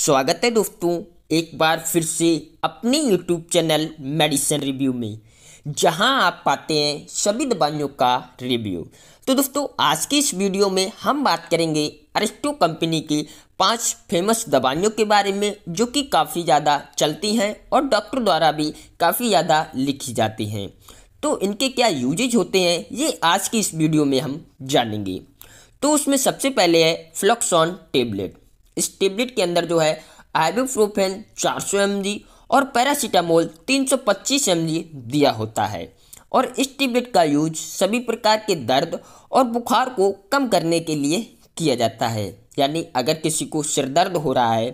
स्वागत है दोस्तों एक बार फिर से अपने यूट्यूब चैनल मेडिसिन रिव्यू में जहां आप पाते हैं सभी दवाइयों का रिव्यू तो दोस्तों आज की इस वीडियो में हम बात करेंगे अरिस्टो कंपनी के पांच फेमस दवाइयों के बारे में जो कि काफ़ी ज़्यादा चलती हैं और डॉक्टर द्वारा भी काफ़ी ज़्यादा लिखी जाती हैं तो इनके क्या यूजेज होते हैं ये आज की इस वीडियो में हम जानेंगे तो उसमें सबसे पहले है फ्लॉक्सॉन टेबलेट इस टेबलेट के अंदर जो है आइबूप्रोफेन 400 सौ और पैरासीटामोल 325 एमजी दिया होता है और इस टेबलेट का यूज सभी प्रकार के दर्द और बुखार को कम करने के लिए किया जाता है यानी अगर किसी को सिर दर्द हो रहा है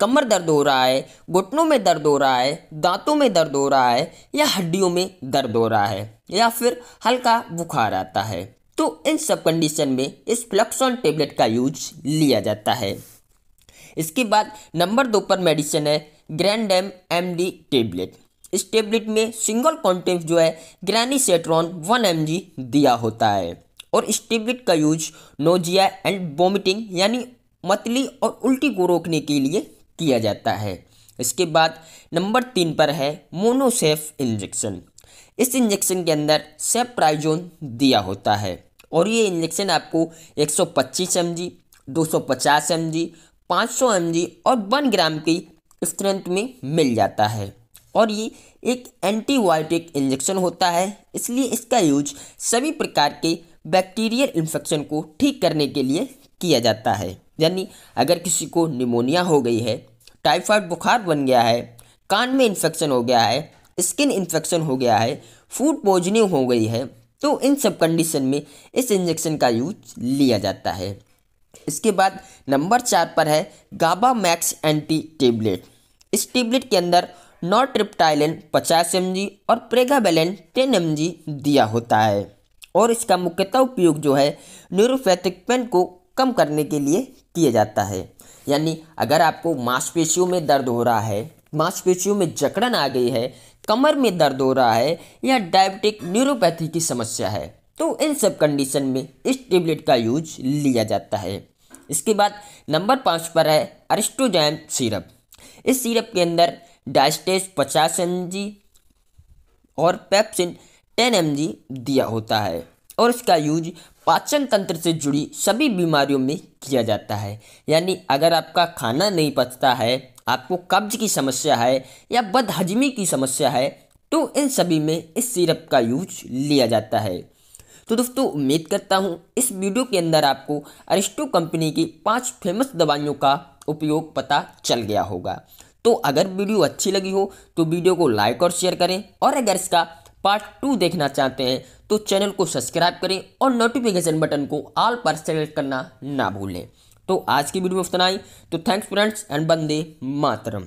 कमर दर्द हो रहा है घुटनों में दर्द हो रहा है दांतों में दर्द हो रहा है या हड्डियों में दर्द हो रहा है या फिर हल्का बुखार आता है तो इन सब कंडीशन में इस फ्लक्सॉन टेबलेट का यूज लिया जाता है इसके बाद नंबर दो पर मेडिसिन है grand M M D tablet इस टेबलेट में सिंगल कॉन्टेंट जो है ग्रैनी सेट्रॉन वन एम दिया होता है और इस टेबलेट का यूज नोजिया एंड वोमिटिंग यानी मतली और उल्टी को रोकने के लिए किया जाता है इसके बाद नंबर तीन पर है मोनोसेफ इंजेक्शन इस इंजेक्शन के अंदर सेप्राइजोन दिया होता है और ये इंजेक्शन आपको 125 सौ पच्चीस एम जी दो सौ पचास एम जी पाँच सौ एम और वन ग्राम की स्ट्रेंथ में मिल जाता है और ये एक एंटीबायोटिक इंजेक्शन होता है इसलिए इसका यूज सभी प्रकार के बैक्टीरियल इन्फेक्शन को ठीक करने के लिए किया जाता है यानी अगर किसी को निमोनिया हो गई है टाइफाइड बुखार बन गया है कान में इन्फेक्शन हो गया है स्किन इन्फेक्शन हो गया है फूड पॉइजनिंग हो गई है तो इन सब कंडीशन में इस इंजेक्शन का यूज लिया जाता है इसके बाद नंबर चार पर है गाबा मैक्स एंटी टेबलेट इस टेबलेट के अंदर नॉट्रिप्टाइलिन पचास एम और प्रेगाबेलिन टेन एम दिया होता है और इसका मुख्यतः उपयोग जो है न्यूरोपैथिक पेन को कम करने के लिए किया जाता है यानी अगर आपको मांसपेशियों में दर्द हो रहा है मांसपेशियों में जकड़न आ गई है कमर में दर्द हो रहा है या डायबिटिक न्यूरोपैथी की समस्या है तो इन सब कंडीशन में इस टेबलेट का यूज लिया जाता है इसके बाद नंबर पाँच पर है अरिस्टोजैम सिरप इस सिरप के अंदर डायस्टेज पचास एम और पेप्सिन टेन एम दिया होता है और इसका यूज पाचन तंत्र से जुड़ी सभी बीमारियों में किया जाता है यानी अगर आपका खाना नहीं पचता है आपको कब्ज की समस्या है या बदहजमी की समस्या है तो इन सभी में इस सिरप का यूज लिया जाता है तो दोस्तों उम्मीद करता हूँ इस वीडियो के अंदर आपको अरिस्टो कंपनी की पाँच फेमस दवाइयों का उपयोग पता चल गया होगा तो अगर वीडियो अच्छी लगी हो तो वीडियो को लाइक और शेयर करें और अगर इसका पार्ट टू देखना चाहते हैं तो चैनल को सब्सक्राइब करें और नोटिफिकेशन बटन को ऑल पर सेलेक्ट करना ना भूलें तो आज की वीडियो में उतना ही तो थैंक्स फ्रेंड्स एंड बंदे मातरम